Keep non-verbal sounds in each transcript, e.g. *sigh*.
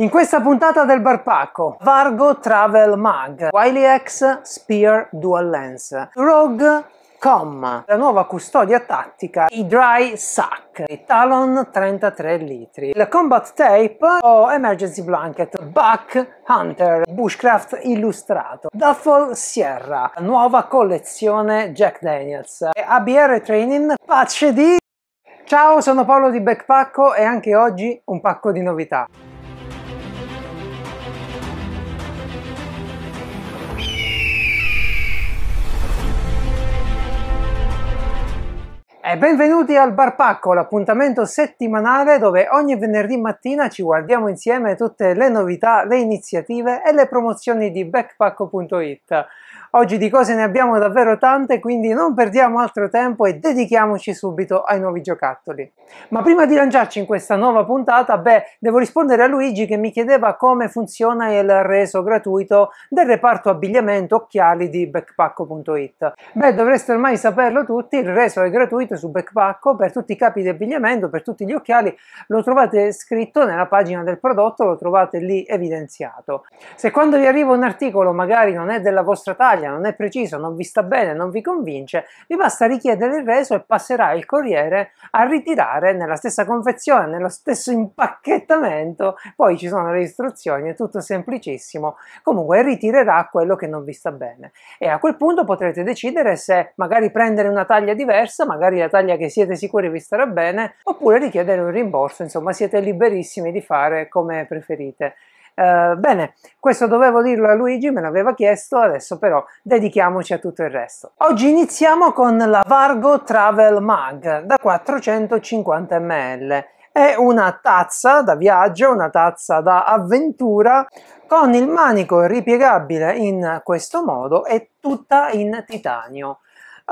In questa puntata del barpacco, Vargo Travel Mag, Wiley X Spear Dual Lens, Rogue Com, la nuova custodia tattica, i Dry Sack, i Talon 33 litri, il Combat Tape o Emergency Blanket, Buck Hunter, Bushcraft Illustrato, Duffel Sierra, nuova collezione Jack Daniels, e ABR Training, patch di... Ciao, sono Paolo di Backpacko e anche oggi un pacco di novità. E benvenuti al Bar Pacco, l'appuntamento settimanale dove ogni venerdì mattina ci guardiamo insieme tutte le novità, le iniziative e le promozioni di backpacco.it. Oggi di cose ne abbiamo davvero tante, quindi non perdiamo altro tempo e dedichiamoci subito ai nuovi giocattoli. Ma prima di lanciarci in questa nuova puntata, beh, devo rispondere a Luigi che mi chiedeva come funziona il reso gratuito del reparto abbigliamento occhiali di backpacko.it. Beh, dovreste ormai saperlo tutti, il reso è gratuito su backpacko per tutti i capi di abbigliamento, per tutti gli occhiali, lo trovate scritto nella pagina del prodotto, lo trovate lì evidenziato. Se quando vi arriva un articolo magari non è della vostra taglia, taglia non è preciso, non vi sta bene, non vi convince, vi basta richiedere il reso e passerà il corriere a ritirare nella stessa confezione, nello stesso impacchettamento, poi ci sono le istruzioni, è tutto semplicissimo, comunque ritirerà quello che non vi sta bene e a quel punto potrete decidere se magari prendere una taglia diversa, magari la taglia che siete sicuri vi starà bene, oppure richiedere un rimborso, insomma siete liberissimi di fare come preferite. Eh, bene, questo dovevo dirlo a Luigi, me l'aveva chiesto, adesso però dedichiamoci a tutto il resto. Oggi iniziamo con la Vargo Travel Mug da 450 ml. È una tazza da viaggio, una tazza da avventura con il manico ripiegabile in questo modo e tutta in titanio.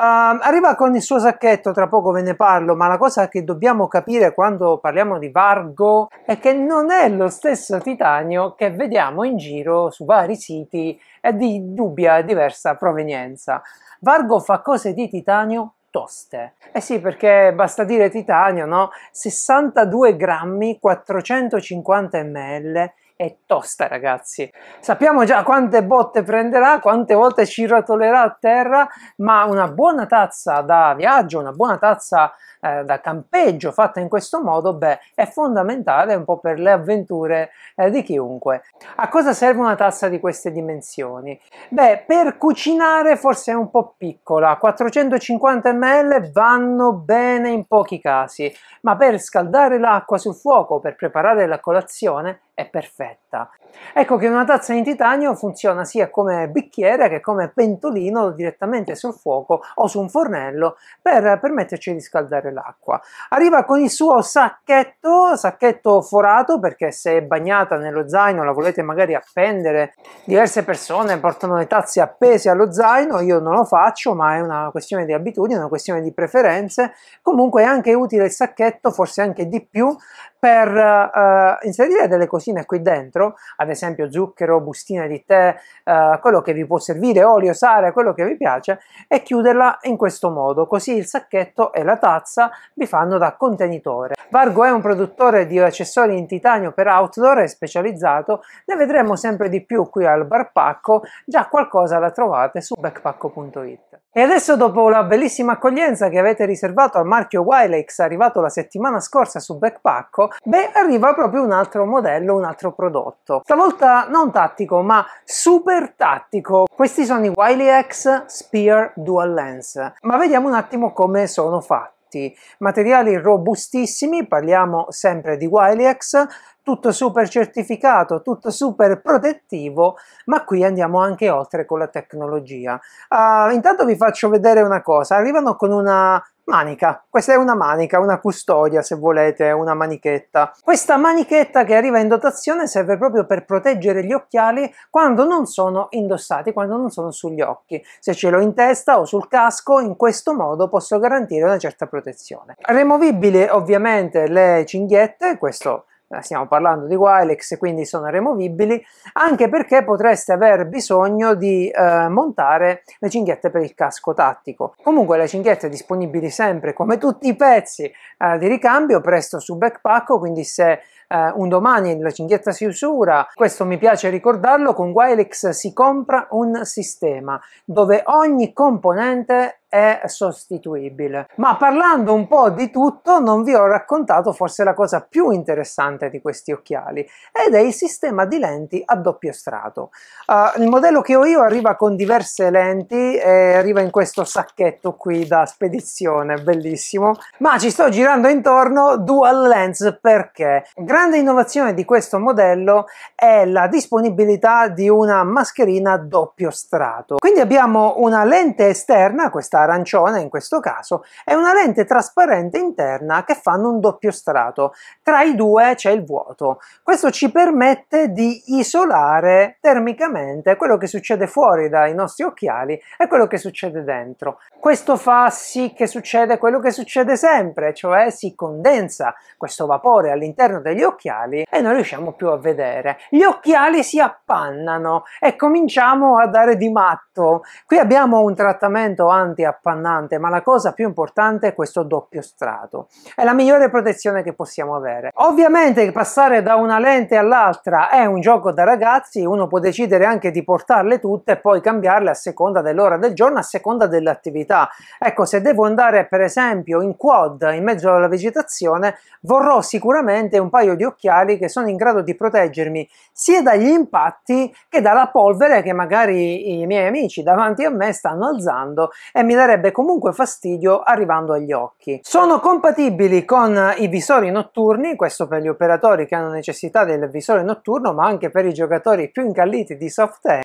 Uh, arriva con il suo sacchetto, tra poco ve ne parlo, ma la cosa che dobbiamo capire quando parliamo di Vargo è che non è lo stesso titanio che vediamo in giro su vari siti e di dubbia diversa provenienza. Vargo fa cose di titanio toste. Eh sì, perché basta dire titanio, no? 62 grammi, 450 ml, è tosta ragazzi. Sappiamo già quante botte prenderà, quante volte ci rotolerà a terra, ma una buona tazza da viaggio, una buona tazza eh, da campeggio fatta in questo modo, beh, è fondamentale un po' per le avventure eh, di chiunque. A cosa serve una tazza di queste dimensioni? Beh, per cucinare forse è un po' piccola, 450 ml vanno bene in pochi casi, ma per scaldare l'acqua sul fuoco, per preparare la colazione, è perfetto scritta. Ecco che una tazza in titanio funziona sia come bicchiere che come pentolino direttamente sul fuoco o su un fornello per permetterci di scaldare l'acqua. Arriva con il suo sacchetto, sacchetto forato perché se è bagnata nello zaino la volete magari appendere. Diverse persone portano le tazze appese allo zaino, io non lo faccio ma è una questione di abitudine, una questione di preferenze. Comunque è anche utile il sacchetto, forse anche di più, per eh, inserire delle cosine qui dentro dentro, ad esempio zucchero, bustine di tè, eh, quello che vi può servire, olio, sale, quello che vi piace, e chiuderla in questo modo, così il sacchetto e la tazza vi fanno da contenitore. Vargo è un produttore di accessori in titanio per outdoor e specializzato, ne vedremo sempre di più qui al Barpacco, già qualcosa la trovate su backpacco.it. E adesso dopo la bellissima accoglienza che avete riservato al marchio Wilex arrivato la settimana scorsa su Backpacko, beh arriva proprio un altro modello, un altro prodotto. Stavolta non tattico ma super tattico. Questi sono i Wilex Spear Dual Lens. Ma vediamo un attimo come sono fatti oggetti, materiali robustissimi, parliamo sempre di Wilex, tutto super certificato, tutto super protettivo, ma qui andiamo anche oltre con la tecnologia. Uh, intanto vi faccio vedere una cosa, arrivano con una manica. Questa è una manica, una custodia se volete, una manichetta. Questa manichetta che arriva in dotazione serve proprio per proteggere gli occhiali quando non sono indossati, quando non sono sugli occhi. Se ce l'ho in testa o sul casco, in questo modo posso garantire una certa protezione. Removibile ovviamente le cinghiette, questo eh, stiamo parlando di Wilex, quindi sono removibili, anche perché potreste aver bisogno di eh, montare le cinghiette per il casco tattico. Comunque le cinghiette disponibili sempre, come tutti i pezzi eh, di ricambio, presto su backpack, quindi se eh, un domani la cinghietta si usura, questo mi piace ricordarlo, con Wilex si compra un sistema dove ogni componente è sostituibile. Ma parlando un po' di tutto, non vi ho raccontato forse la cosa più interessante di questi occhiali, ed è il sistema di lenti a doppio strato. Uh, il modello che ho io arriva con diverse lenti e arriva in questo sacchetto qui da spedizione, bellissimo. Ma ci sto girando intorno dual lens perché grande innovazione di questo modello è la disponibilità di una mascherina a doppio strato. Quindi abbiamo una lente esterna, questa arancione in questo caso, e una lente trasparente interna che fanno un doppio strato. Tra i due c'è il vuoto. Questo ci permette di isolare termicamente quello che succede fuori dai nostri occhiali e quello che succede dentro. Questo fa sì che succede quello che succede sempre, cioè si condensa questo vapore all'interno degli occhiali e non riusciamo più a vedere. Gli occhiali si appannano e cominciamo a dare di matto. Qui abbiamo un trattamento anti appannante, ma la cosa più importante è questo doppio strato. È la migliore protezione che possiamo avere. Ovviamente passare da una lente all'altra è un gioco da ragazzi, uno può decidere anche di portarle tutte e poi cambiarle a seconda dell'ora del giorno, a seconda dell'attività. Ecco, se devo andare per esempio in quad, in mezzo alla vegetazione, vorrò sicuramente un paio di occhiali che sono in grado di proteggermi sia dagli impatti che dalla polvere che magari i miei amici davanti a me stanno alzando e mi darebbe comunque fastidio arrivando agli occhi. Sono compatibili con i visori notturni, questo per gli operatori che hanno necessità del visore notturno, ma anche per i giocatori più incalliti di software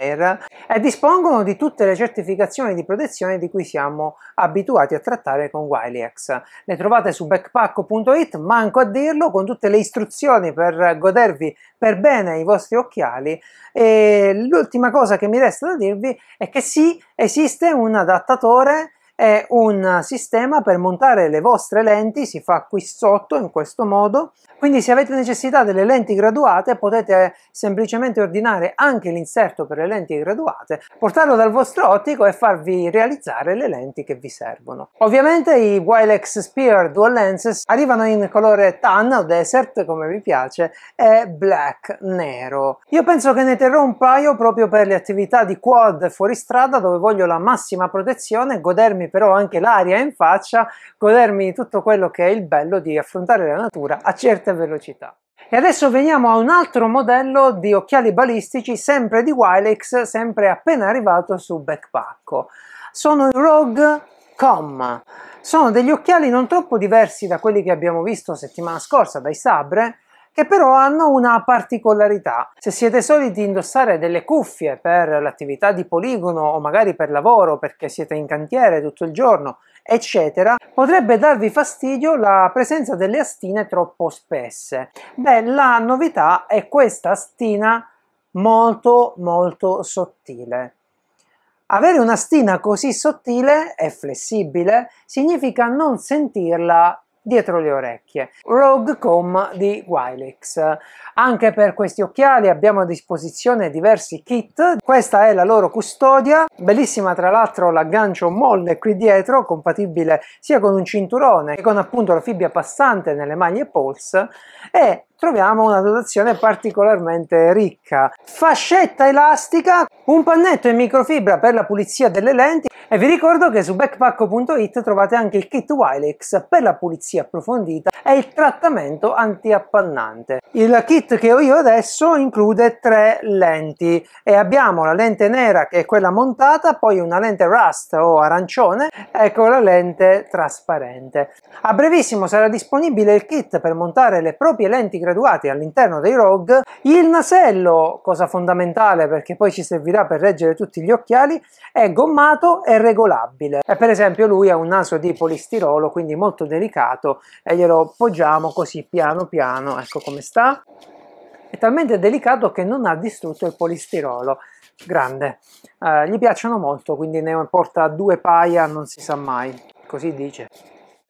e dispongono di tutte le certificazioni di protezione di cui siamo abituati a trattare con Wilex. Le trovate su backpack.it, manco a dirlo, con tutte le istruzioni per godervi per bene i vostri occhiali e l'ultima cosa che mi resta da dirvi è che sì, esiste un adattatore è un sistema per montare le vostre lenti, si fa qui sotto in questo modo, quindi se avete necessità delle lenti graduate potete semplicemente ordinare anche l'inserto per le lenti graduate, portarlo dal vostro ottico e farvi realizzare le lenti che vi servono. Ovviamente i Wilex Spear Dual Lenses arrivano in colore tan o desert come vi piace e black nero. Io penso che ne terrò un paio proprio per le attività di quad fuoristrada dove voglio la massima protezione e godermi godermi però anche l'aria in faccia, godermi tutto quello che è il bello di affrontare la natura a certe velocità. E adesso veniamo a un altro modello di occhiali balistici, sempre di Wilex, sempre appena arrivato su Backpacko. Sono il Rogue Com. Sono degli occhiali non troppo diversi da quelli che abbiamo visto settimana scorsa, dai Sabre, che però hanno una particolarità. Se siete soliti indossare delle cuffie per l'attività di poligono o magari per lavoro perché siete in cantiere tutto il giorno, eccetera, potrebbe darvi fastidio la presenza delle astine troppo spesse. Beh, la novità è questa astina molto molto sottile. Avere una stina così sottile e flessibile significa non sentirla dietro le orecchie, Rogue Comb di Wilex. Anche per questi occhiali abbiamo a disposizione diversi kit, questa è la loro custodia, bellissima tra l'altro l'aggancio molle qui dietro, compatibile sia con un cinturone che con appunto la fibbia passante nelle maglie Pulse e troviamo una dotazione particolarmente ricca. Fascetta elastica, un pannetto in microfibra per la pulizia delle lenti e vi ricordo che su backpacko.it trovate anche il kit Wilex per la pulizia approfondita e il trattamento antiappannante. Il kit che ho io adesso include tre lenti e abbiamo la lente nera che è quella montata, poi una lente rust o arancione e con la lente trasparente. A brevissimo sarà disponibile il kit per montare le proprie lenti graduati all'interno dei ROG. Il nasello, cosa fondamentale perché poi ci servirà per reggere tutti gli occhiali, è gommato e regolabile. E per esempio lui ha un naso di polistirolo, quindi molto delicato, e glielo poggiamo così piano piano, ecco come sta. È talmente delicato che non ha distrutto il polistirolo grande. Eh, gli piacciono molto, quindi ne porta due paia, non si sa mai. Così dice.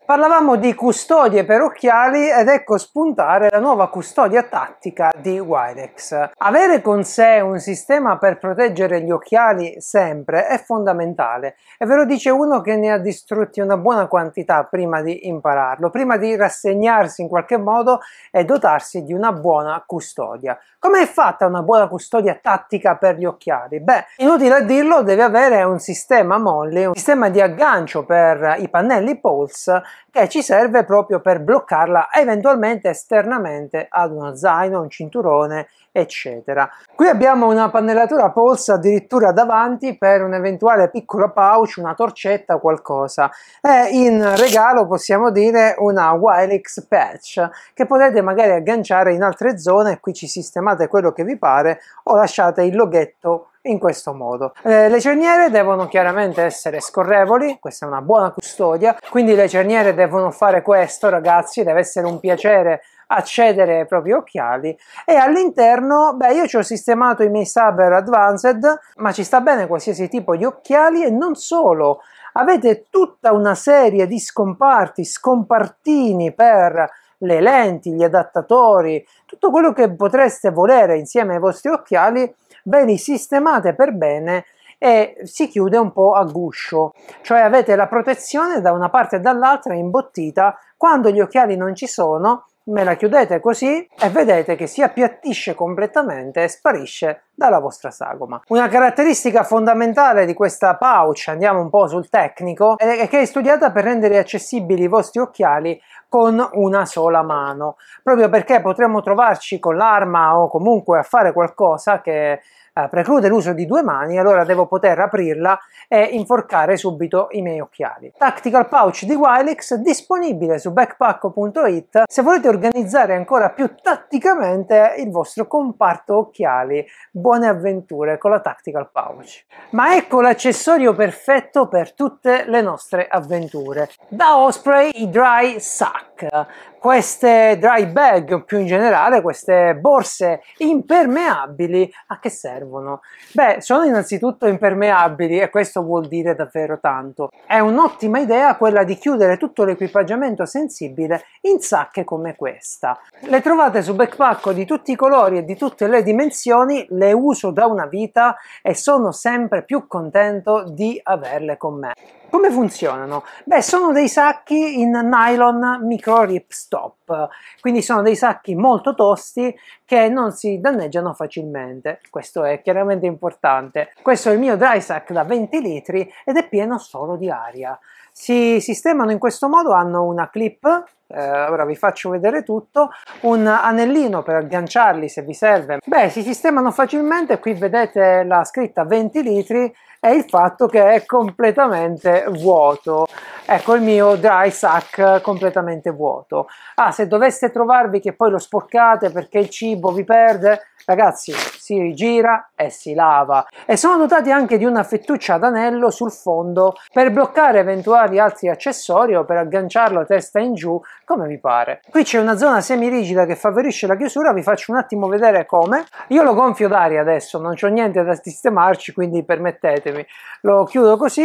Parlavamo di custodie per occhiali ed ecco spuntare la nuova custodia tattica di Wirex. Avere con sé un sistema per proteggere gli occhiali sempre è fondamentale e ve lo dice uno che ne ha distrutti una buona quantità prima di impararlo, prima di rassegnarsi in qualche modo e dotarsi di una buona custodia. Come è fatta una buona custodia tattica per gli occhiali? Beh, inutile a dirlo, deve avere un sistema molle, un sistema di aggancio per i pannelli Pulse che ci serve proprio per bloccarla eventualmente esternamente ad uno zaino, un cinturone eccetera. Qui abbiamo una pannellatura polsa addirittura davanti per un eventuale piccolo pouch, una torcetta qualcosa e in regalo possiamo dire una Wilex patch che potete magari agganciare in altre zone qui ci sistemate quello che vi pare o lasciate il loghetto in questo modo. Eh, le cerniere devono chiaramente essere scorrevoli, questa è una buona custodia, quindi le cerniere devono fare questo ragazzi, deve essere un piacere accedere ai propri occhiali e all'interno beh io ci ho sistemato i miei Saber Advanced ma ci sta bene qualsiasi tipo di occhiali e non solo avete tutta una serie di scomparti scompartini per le lenti gli adattatori tutto quello che potreste volere insieme ai vostri occhiali ve li sistemate per bene e si chiude un po' a guscio, cioè avete la protezione da una parte e dall'altra imbottita, quando gli occhiali non ci sono me la chiudete così e vedete che si appiattisce completamente e sparisce dalla vostra sagoma. Una caratteristica fondamentale di questa pouch, andiamo un po' sul tecnico, è che è studiata per rendere accessibili i vostri occhiali con una sola mano, proprio perché potremmo trovarci con l'arma o comunque a fare qualcosa che eh, preclude l'uso di due mani, allora devo poter aprirla e inforcare subito i miei occhiali. Tactical Pouch di Wilex disponibile su backpack.it se volete organizzare ancora più tatticamente il vostro comparto occhiali. Buone avventure con la Tactical Pouch. Ma ecco l'accessorio perfetto per tutte le nostre avventure. Da Osprey i Dry Sack queste dry bag o più in generale queste borse impermeabili a che servono? Beh, sono innanzitutto impermeabili e questo vuol dire davvero tanto. È un'ottima idea quella di chiudere tutto l'equipaggiamento sensibile in sacche come questa. Le trovate su backpack di tutti i colori e di tutte le dimensioni, le uso da una vita e sono sempre più contento di averle con me. Come funzionano? Beh, sono dei sacchi in nylon micro ripstop, quindi sono dei sacchi molto tosti che non si danneggiano facilmente. Questo è chiaramente importante. Questo è il mio dry sack da 20 litri ed è pieno solo di aria. Si sistemano in questo modo, hanno una clip eh, ora vi faccio vedere tutto, un anellino per agganciarli se vi serve. Beh, si sistemano facilmente, qui vedete la scritta 20 litri è il fatto che è completamente vuoto ecco il mio dry sack completamente vuoto ah se doveste trovarvi che poi lo sporcate perché il cibo vi perde ragazzi si rigira e si lava e sono dotati anche di una fettuccia ad anello sul fondo per bloccare eventuali altri accessori o per agganciarlo a testa in giù come vi pare qui c'è una zona semirigida che favorisce la chiusura vi faccio un attimo vedere come io lo gonfio d'aria adesso non c'ho niente da sistemarci quindi permettetemi lo chiudo così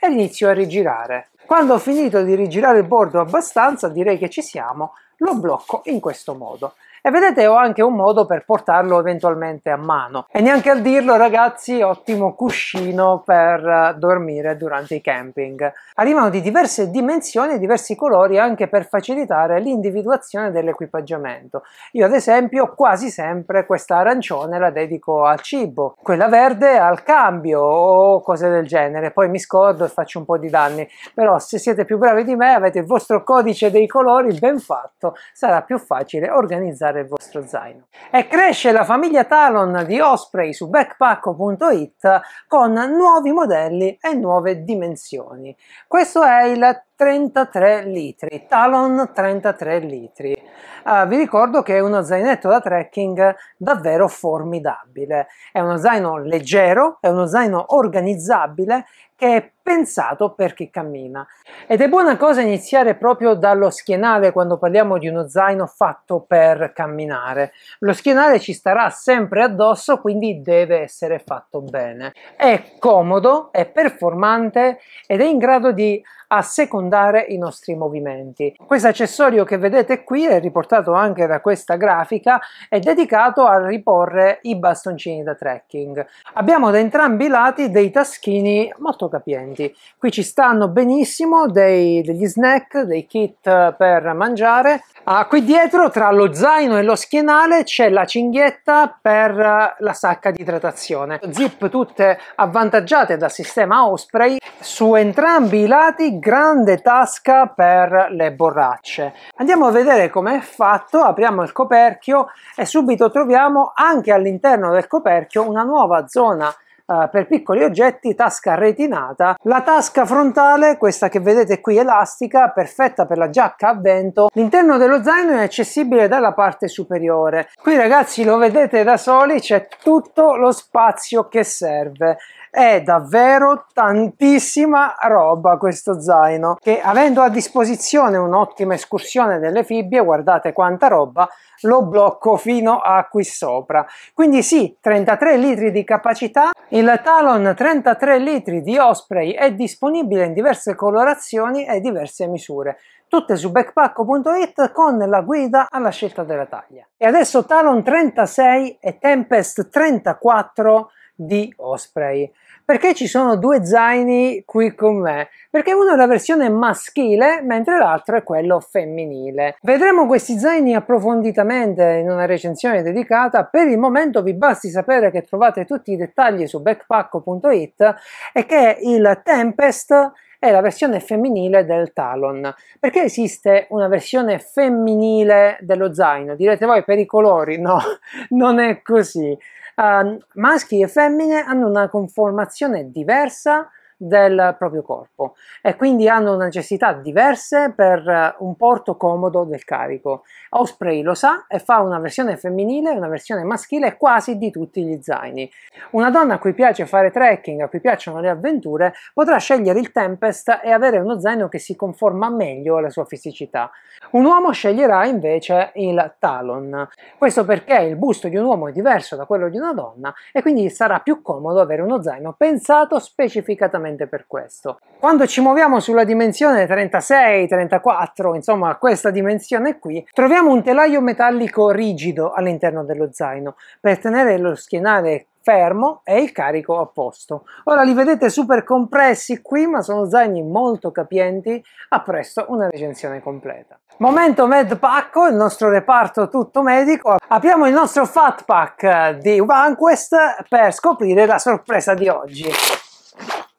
e inizio a rigirare quando ho finito di rigirare il bordo abbastanza, direi che ci siamo, lo blocco in questo modo e vedete ho anche un modo per portarlo eventualmente a mano e neanche a dirlo ragazzi ottimo cuscino per eh, dormire durante i camping arrivano di diverse dimensioni e diversi colori anche per facilitare l'individuazione dell'equipaggiamento io ad esempio quasi sempre questa arancione la dedico al cibo quella verde al cambio o cose del genere poi mi scordo e faccio un po' di danni però se siete più bravi di me avete il vostro codice dei colori ben fatto sarà più facile organizzare portare il vostro zaino. E cresce la famiglia Talon di Osprey su backpack.it con nuovi modelli e nuove dimensioni. Questo è il 33 litri, Talon 33 litri. Uh, vi ricordo che è uno zainetto da trekking davvero formidabile, è uno zaino leggero, è uno zaino organizzabile che è pensato per chi cammina. Ed è buona cosa iniziare proprio dallo schienale quando parliamo di uno zaino fatto per camminare. Lo schienale ci starà sempre addosso, quindi deve essere fatto bene. È comodo, è performante ed è in grado di a secondare i nostri movimenti. Questo accessorio che vedete qui è riportato anche da questa grafica è dedicato a riporre i bastoncini da trekking. Abbiamo da entrambi i lati dei taschini molto capienti. Qui ci stanno benissimo dei, degli snack, dei kit per mangiare. Ah, qui dietro tra lo zaino e lo schienale c'è la cinghietta per la sacca di idratazione. Zip tutte avvantaggiate dal sistema Osprey. Su entrambi i lati grande tasca per le borracce. Andiamo a vedere come è fatto, apriamo il coperchio e subito troviamo anche all'interno del coperchio una nuova zona eh, per piccoli oggetti, tasca retinata, la tasca frontale, questa che vedete qui elastica, perfetta per la giacca a vento, l'interno dello zaino è accessibile dalla parte superiore. Qui ragazzi lo vedete da soli, c'è tutto lo spazio che serve è davvero tantissima roba questo zaino che avendo a disposizione un'ottima escursione delle fibbie guardate quanta roba lo blocco fino a qui sopra quindi sì 33 litri di capacità il Talon 33 litri di Osprey è disponibile in diverse colorazioni e diverse misure, tutte su backpack.it con la guida alla scelta della taglia. E adesso Talon 36 e Tempest 34 di Osprey. Perché ci sono due zaini qui con me? Perché uno è la versione maschile, mentre l'altro è quello femminile. Vedremo questi zaini approfonditamente in una recensione dedicata. Per il momento vi basti sapere che trovate tutti i dettagli su backpack.it e che il Tempest è la versione femminile del Talon. Perché esiste una versione femminile dello zaino? Direte voi per i colori? No, *laughs* non è così uh, maschi e femmine hanno una conformazione diversa del proprio corpo e quindi hanno necessità diverse per eh, un porto comodo del carico. Osprey lo sa e fa una versione femminile e una versione maschile quasi di tutti gli zaini. Una donna a cui piace fare trekking, a cui piacciono le avventure, potrà scegliere il Tempest e avere uno zaino che si conforma meglio alla sua fisicità. Un uomo sceglierà invece il talon. Questo perché il busto di un uomo è diverso da quello di una donna e quindi sarà più comodo avere uno zaino pensato specificatamente per questo. Quando ci muoviamo sulla dimensione 36, 34, insomma questa dimensione qui, troviamo un telaio metallico rigido all'interno dello zaino per tenere lo schienale fermo e il carico a posto. Ora li vedete super compressi qui, ma sono zaini molto capienti. A presto una recensione completa. Momento MedPacco, il nostro reparto tutto medico. Apriamo il nostro Fat Pack di OneQuest per scoprire la sorpresa di oggi.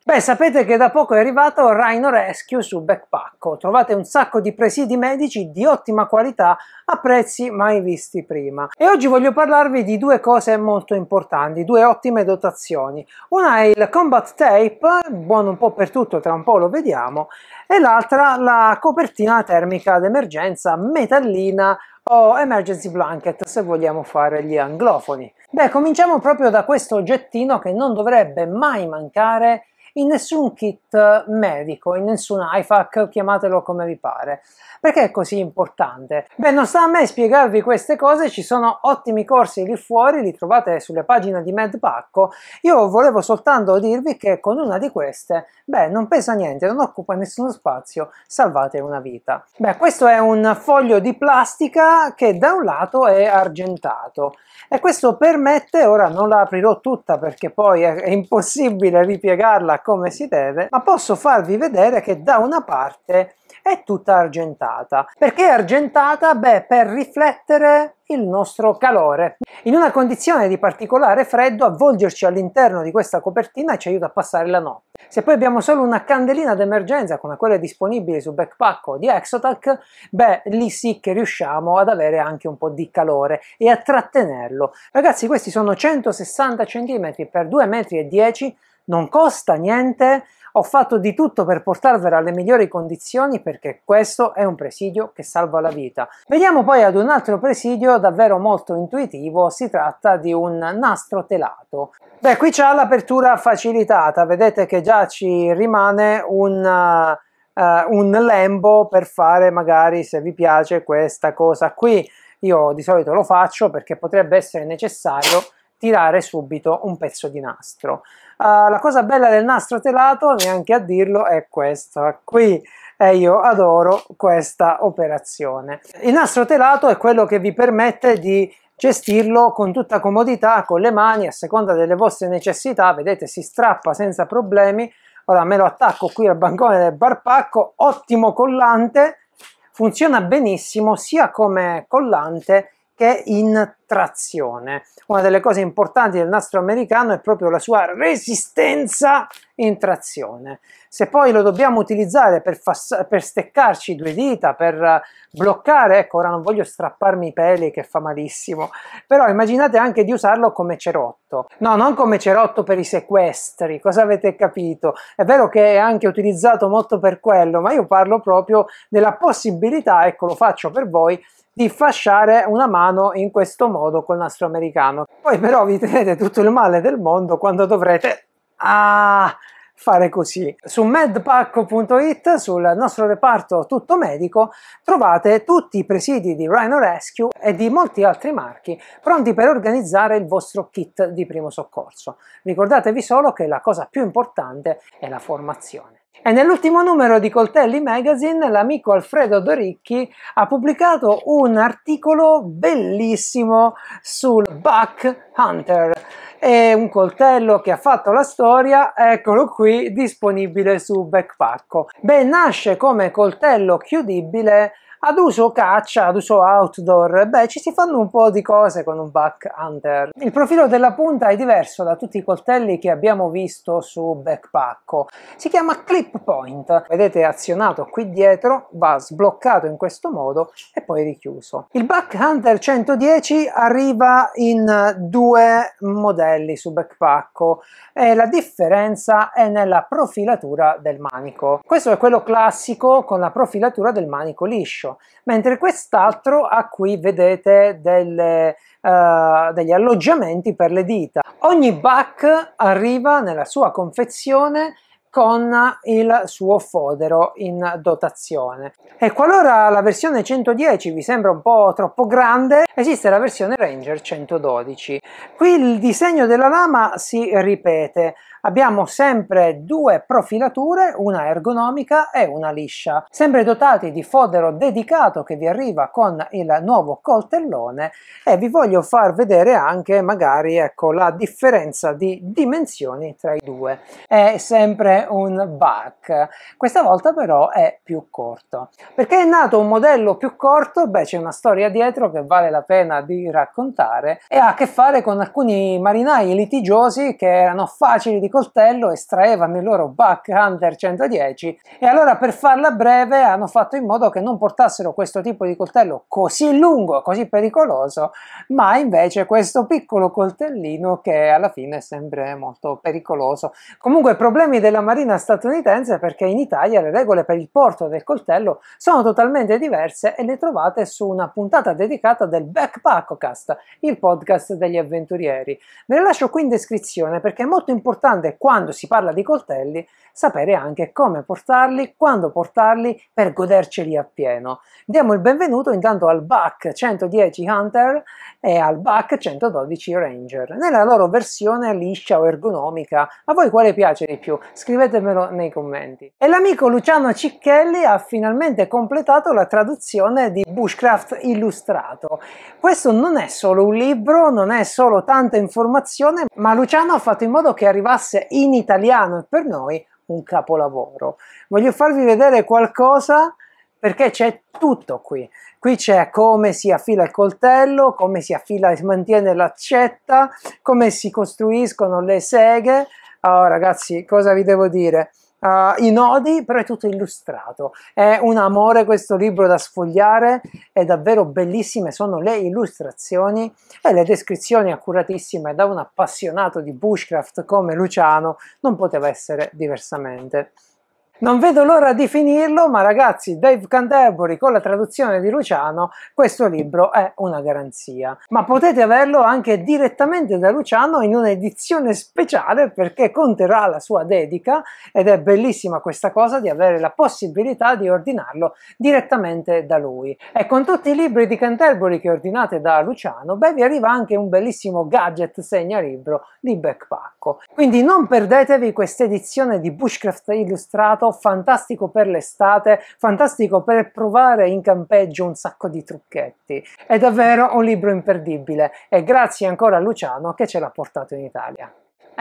Beh, sapete che da poco è arrivato Rhino Rescue su Backpacko. Trovate un sacco di presidi medici di ottima qualità a prezzi mai visti prima. E oggi voglio parlarvi di due cose molto importanti, due ottime dotazioni. Una è il Combat Tape, buono un po' per tutto, tra un po' lo vediamo, e l'altra la copertina termica d'emergenza metallina o emergency blanket se vogliamo fare gli anglofoni. Beh, cominciamo proprio da questo oggettino che non dovrebbe mai mancare in nessun kit eh, medico, in nessun IFAC, chiamatelo come vi pare. Perché è così importante? Beh, non sta a me spiegarvi queste cose, ci sono ottimi corsi lì fuori, li trovate sulle pagine di MedPacco. Io volevo soltanto dirvi che con una di queste, beh, non pesa niente, non occupa nessuno spazio, salvate una vita. Beh, questo è un foglio di plastica che da un lato è argentato e questo permette, ora non la aprirò tutta perché poi è, è impossibile ripiegarla come si deve, ma posso farvi vedere che da una parte è tutta argentata. Perché argentata? Beh, per riflettere il nostro calore. In una condizione di particolare freddo, avvolgerci all'interno di questa copertina ci aiuta a passare la notte. Se poi abbiamo solo una candelina d'emergenza come quelle disponibili su Backpack o di Exotac, beh, lì sì che riusciamo ad avere anche un po' di calore e a trattenerlo. Ragazzi, questi sono 160 cm x 2,10 m, non costa niente ho fatto di tutto per portarvela alle migliori condizioni perché questo è un presidio che salva la vita. Veniamo poi ad un altro presidio davvero molto intuitivo, si tratta di un nastro telato. Beh, qui c'è l'apertura facilitata, vedete che già ci rimane un... Uh, un lembo per fare magari se vi piace questa cosa qui io di solito lo faccio perché potrebbe essere necessario tirare subito un pezzo di nastro. Uh, la cosa bella del nastro telato, neanche a dirlo, è questa qui e eh, io adoro questa operazione. Il nastro telato è quello che vi permette di gestirlo con tutta comodità, con le mani, a seconda delle vostre necessità, vedete si strappa senza problemi, ora me lo attacco qui al bancone del barpacco, ottimo collante, funziona benissimo sia come collante che in trazione. Una delle cose importanti del nastro americano è proprio la sua resistenza in trazione. Se poi lo dobbiamo utilizzare per, per steccarci due dita, per bloccare, ecco ora non voglio strapparmi i peli che fa malissimo, però immaginate anche di usarlo come cerotto. No, non come cerotto per i sequestri, cosa avete capito? È vero che è anche utilizzato molto per quello, ma io parlo proprio della possibilità, ecco lo faccio per voi, di fasciare una mano in questo modo col nastro americano. Poi però vi tenete tutto il male del mondo quando dovrete... Ah, fare così. Su medpack.it, sul nostro reparto tutto medico, trovate tutti i presidi di Rhino Rescue e di molti altri marchi pronti per organizzare il vostro kit di primo soccorso. Ricordatevi solo che la cosa più importante è la formazione. E nell'ultimo numero di Coltelli Magazine l'amico Alfredo Doricchi ha pubblicato un articolo bellissimo sul Buck Hunter. È un coltello che ha fatto la storia, eccolo qui, disponibile su Backpacko. Beh, nasce come coltello chiudibile ad uso caccia, ad uso outdoor, beh ci si fanno un po' di cose con un back hunter. Il profilo della punta è diverso da tutti i coltelli che abbiamo visto su Backpacko, si chiama clip point, vedete azionato qui dietro, va sbloccato in questo modo e poi richiuso. Il back hunter 110 arriva in due modelli su Backpacko e la differenza è nella profilatura del manico. Questo è quello classico con la profilatura del manico liscio edificio, mentre quest'altro ha qui vedete delle, uh, degli alloggiamenti per le dita. Ogni back arriva nella sua confezione con il suo fodero in dotazione e qualora la versione 110 vi sembra un po' troppo grande esiste la versione Ranger 112 qui il disegno della lama si ripete abbiamo sempre due profilature, una ergonomica e una liscia, sempre dotati di fodero dedicato che vi arriva con il nuovo coltellone e vi voglio far vedere anche magari ecco, la differenza di dimensioni tra i due. È sempre un back, questa volta però è più corto. Perché è nato un modello più corto? Beh c'è una storia dietro che vale la pena di raccontare e ha a che fare con alcuni marinai litigiosi che erano facili di coltello estraevano il loro Hunter 110 e allora per farla breve hanno fatto in modo che non portassero questo tipo di coltello così lungo, così pericoloso, ma invece questo piccolo coltellino che alla fine sembra molto pericoloso. Comunque problemi della marina statunitense perché in Italia le regole per il porto del coltello sono totalmente diverse e le trovate su una puntata dedicata del Backpackcast, il podcast degli avventurieri. Ve le lascio qui in descrizione perché è molto importante importante quando si parla di coltelli sapere anche come portarli, quando portarli per goderceli appieno. Diamo il benvenuto intanto al BAC 110 Hunter e al BAC 112 Ranger, nella loro versione liscia o ergonomica. A voi quale piace di più? Scrivetemelo nei commenti. E l'amico Luciano Cicchelli ha finalmente completato la traduzione di Bushcraft Illustrato. Questo non è solo un libro, non è solo tanta informazione, ma Luciano ha fatto in modo che arrivasse Max in italiano è per noi un capolavoro. Voglio farvi vedere qualcosa perché c'è tutto qui. Qui c'è come si affila il coltello, come si affila e mantiene l'accetta, come si costruiscono le seghe. Oh, ragazzi, cosa vi devo dire? Uh, I nodi, però è tutto illustrato. È un amore questo libro da sfogliare, è davvero bellissime sono le illustrazioni e le descrizioni accuratissime da un appassionato di bushcraft come Luciano non poteva essere diversamente. Non vedo l'ora di finirlo, ma ragazzi, Dave Canterbury con la traduzione di Luciano, questo libro è una garanzia. Ma potete averlo anche direttamente da Luciano in un'edizione speciale perché conterrà la sua dedica ed è bellissima questa cosa di avere la possibilità di ordinarlo direttamente da lui. E con tutti i libri di Canterbury che ordinate da Luciano, beh, vi arriva anche un bellissimo gadget segnalibro di Backpack tabacco. Quindi non perdetevi questa edizione di Bushcraft Illustrato, fantastico per l'estate, fantastico per provare in campeggio un sacco di trucchetti. È davvero un libro imperdibile e grazie ancora a Luciano che ce l'ha portato in Italia.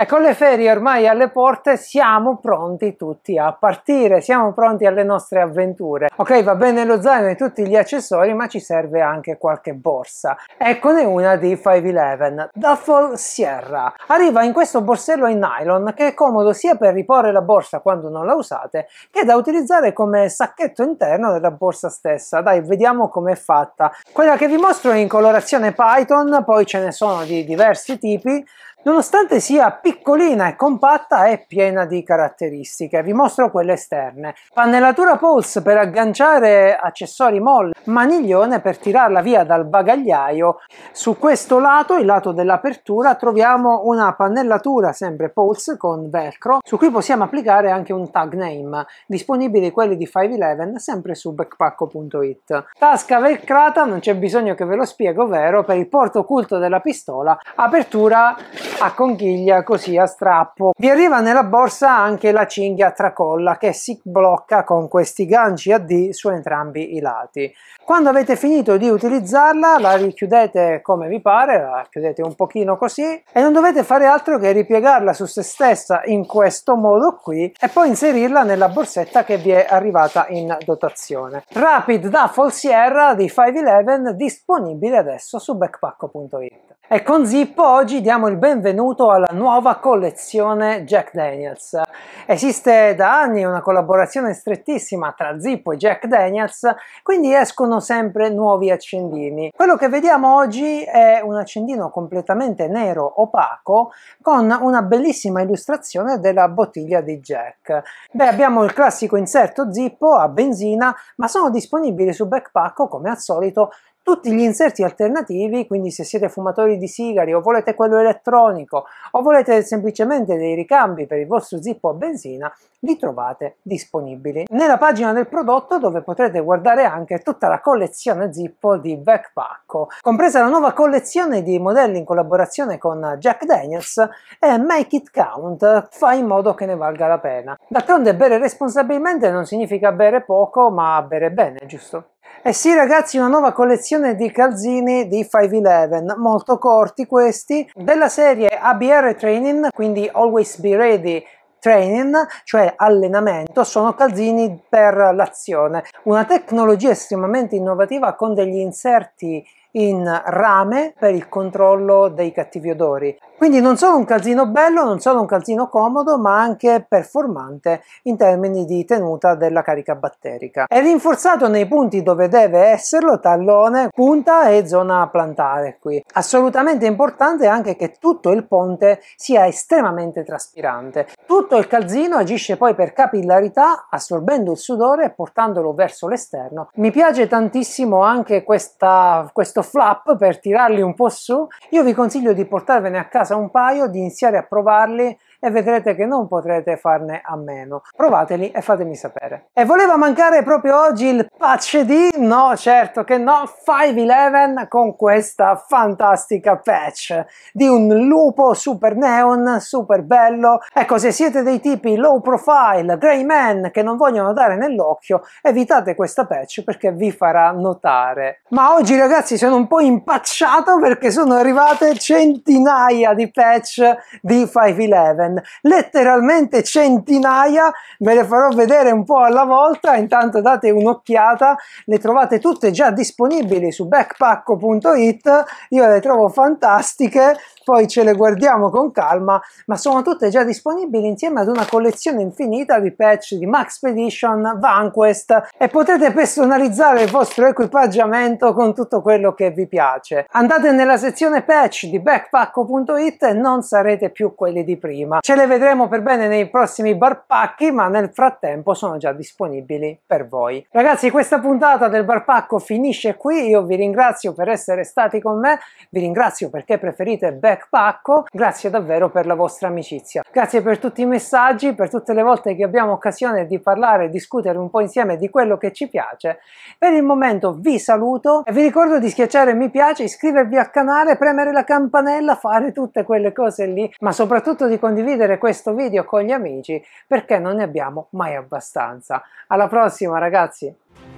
E con le ferie ormai alle porte siamo pronti tutti a partire, siamo pronti alle nostre avventure. Ok, va bene lo zaino e tutti gli accessori, ma ci serve anche qualche borsa. Eccone una di 511, Duffel Sierra. Arriva in questo borsello in nylon che è comodo sia per riporre la borsa quando non la usate, che da utilizzare come sacchetto interno della borsa stessa. Dai, vediamo com'è fatta. Quella che vi mostro è in colorazione Python, poi ce ne sono di diversi tipi. Nonostante sia piccolina e compatta è piena di caratteristiche, vi mostro quelle esterne. Pannellatura Pulse per agganciare accessori molle, maniglione per tirarla via dal bagagliaio. Su questo lato, il lato dell'apertura, troviamo una pannellatura sempre Pulse con velcro, su cui possiamo applicare anche un tag name, disponibili quelli di 511 sempre su backpacko.it. Tasca velcrata, non c'è bisogno che ve lo spiego, vero? Per il porto occulto della pistola, apertura a conchiglia così a strappo vi arriva nella borsa anche la cinghia tracolla che si blocca con questi ganci AD su entrambi i lati quando avete finito di utilizzarla la richiudete come vi pare la chiudete un pochino così e non dovete fare altro che ripiegarla su se stessa in questo modo qui e poi inserirla nella borsetta che vi è arrivata in dotazione Rapid da Sierra di 511 disponibile adesso su backpacko.it e con Zippo oggi diamo il benvenuto alla nuova collezione Jack Daniels. Esiste da anni una collaborazione strettissima tra Zippo e Jack Daniels, quindi escono sempre nuovi accendini. Quello che vediamo oggi è un accendino completamente nero opaco con una bellissima illustrazione della bottiglia di Jack. Beh, abbiamo il classico inserto Zippo a benzina, ma sono disponibili su backpack come al solito tutti gli inserti alternativi, quindi se siete fumatori di sigari o volete quello elettronico o volete semplicemente dei ricambi per il vostro zippo a benzina, li trovate disponibili. Nella pagina del prodotto dove potrete guardare anche tutta la collezione zippo di Backpacko, compresa la nuova collezione di modelli in collaborazione con Jack Daniels e Make It Count fa in modo che ne valga la pena. D'altronde bere responsabilmente non significa bere poco ma bere bene, giusto? Eh sì ragazzi, una nuova collezione di calzini di 511, molto corti questi, della serie ABR Training, quindi Always Be Ready Training, cioè allenamento, sono calzini per l'azione. Una tecnologia estremamente innovativa con degli inserti in rame per il controllo dei cattivi odori. Quindi non solo un calzino bello, non solo un calzino comodo, ma anche performante in termini di tenuta della carica batterica. È rinforzato nei punti dove deve esserlo, tallone, punta e zona plantare qui. Assolutamente importante anche che tutto il ponte sia estremamente traspirante. Tutto il calzino agisce poi per capillarità assorbendo il sudore e portandolo verso l'esterno. Mi piace tantissimo anche questa, questo flap per tirarli un po' su. Io vi consiglio di portarvene a casa casa un paio, di iniziare a provarle e vedrete che non potrete farne a meno. Provateli e fatemi sapere. E voleva mancare proprio oggi il patch di? No, certo che no, 511 con questa fantastica patch di un lupo super neon, super bello. Ecco, se siete dei tipi low profile, grey man che non vogliono dare nell'occhio, evitate questa patch perché vi farà notare. Ma oggi ragazzi sono un po' impacciato perché sono arrivate centinaia di patch di 511 Eleven, letteralmente centinaia, ve le farò vedere un po' alla volta, intanto date un'occhiata, le trovate tutte già disponibili su backpacko.it, io le trovo fantastiche, poi ce le guardiamo con calma, ma sono tutte già disponibili insieme ad una collezione infinita di patch di Maxpedition, VanQuest e potete personalizzare il vostro equipaggiamento con tutto quello che vi piace. Andate nella sezione patch di backpacko.it e non sarete più quelli di prima. Ce le vedremo per bene nei prossimi barpacchi, ma nel frattempo sono già disponibili per voi. Ragazzi, questa puntata del barpacco finisce qui, io vi ringrazio per essere stati con me, vi ringrazio perché preferite backpacko Tech Pacco, grazie davvero per la vostra amicizia. Grazie per tutti i messaggi, per tutte le volte che abbiamo occasione di parlare e discutere un po' insieme di quello che ci piace. Per il momento vi saluto e vi ricordo di schiacciare mi piace, iscrivervi al canale, premere la campanella, fare tutte quelle cose lì, ma soprattutto di condividere questo video con gli amici perché non ne abbiamo mai abbastanza. Alla prossima ragazzi!